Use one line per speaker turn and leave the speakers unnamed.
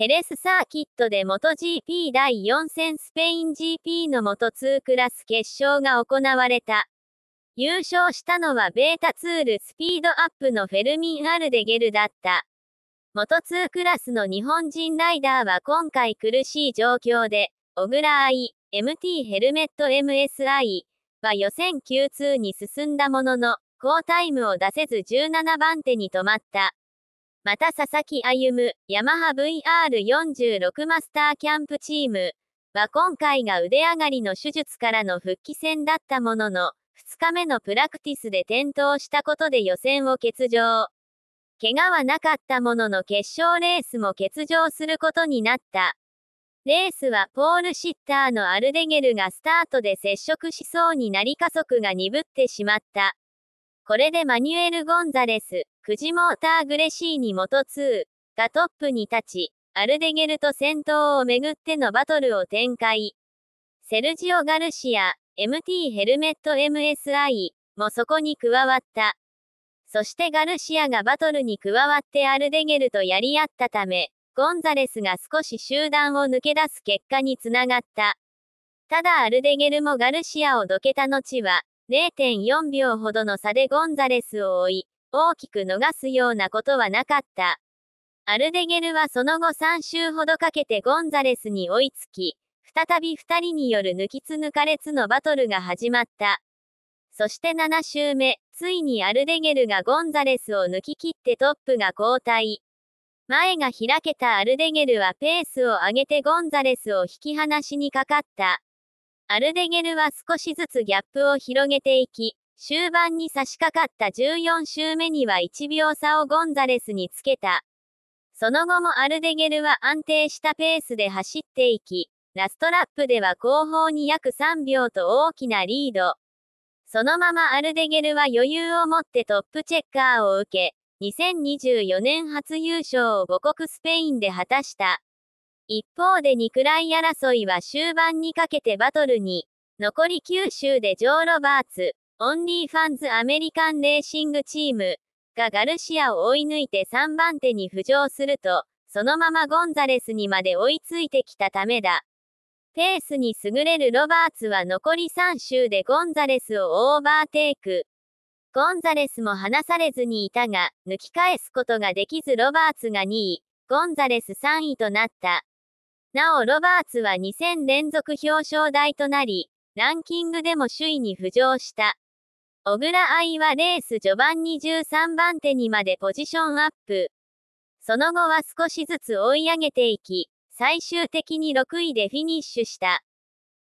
ヘレスサーキットで元 GP 第4戦スペイン GP の元2クラス決勝が行われた。優勝したのはベータツールスピードアップのフェルミン・アルデゲルだった。元2クラスの日本人ライダーは今回苦しい状況で、小倉愛、MT ヘルメット MSI は予選 Q2 に進んだものの、好タイムを出せず17番手に止まった。また佐々木歩、ヤマハ VR46 マスターキャンプチームは今回が腕上がりの手術からの復帰戦だったものの、2日目のプラクティスで転倒したことで予選を欠場。怪我はなかったものの決勝レースも欠場することになった。レースはポール・シッターのアルデゲルがスタートで接触しそうになり加速が鈍ってしまった。これでマニュエル・ゴンザレス、富ジモーターグレシーニ元2がトップに立ち、アルデゲルと戦闘をめぐってのバトルを展開。セルジオ・ガルシア、MT ヘルメット MSI もそこに加わった。そしてガルシアがバトルに加わってアルデゲルとやり合ったため、ゴンザレスが少し集団を抜け出す結果につながった。ただアルデゲルもガルシアをどけた後は、0.4秒ほどの差でゴンザレスを追い、大きく逃すようなことはなかった。アルデゲルはその後3周ほどかけてゴンザレスに追いつき、再び2人による抜きつ抜かれつのバトルが始まった。そして7周目、ついにアルデゲルがゴンザレスを抜き切ってトップが交代。前が開けたアルデゲルはペースを上げてゴンザレスを引き離しにかかった。アルデゲルは少しずつギャップを広げていき、終盤に差し掛かった14周目には1秒差をゴンザレスにつけた。その後もアルデゲルは安定したペースで走っていき、ラストラップでは後方に約3秒と大きなリード。そのままアルデゲルは余裕を持ってトップチェッカーを受け、2024年初優勝を母国スペインで果たした。一方で2くらい争いは終盤にかけてバトルに、残り9周でジョー・ロバーツ、オンリーファンズアメリカンレーシングチームがガルシアを追い抜いて3番手に浮上すると、そのままゴンザレスにまで追いついてきたためだ。ペースに優れるロバーツは残り3周でゴンザレスをオーバーテイク。ゴンザレスも離されずにいたが、抜き返すことができずロバーツが2位、ゴンザレス3位となった。なおロバーツは2戦連続表彰台となり、ランキングでも首位に浮上した。小倉愛はレース序盤2 3番手にまでポジションアップ。その後は少しずつ追い上げていき、最終的に6位でフィニッシュした。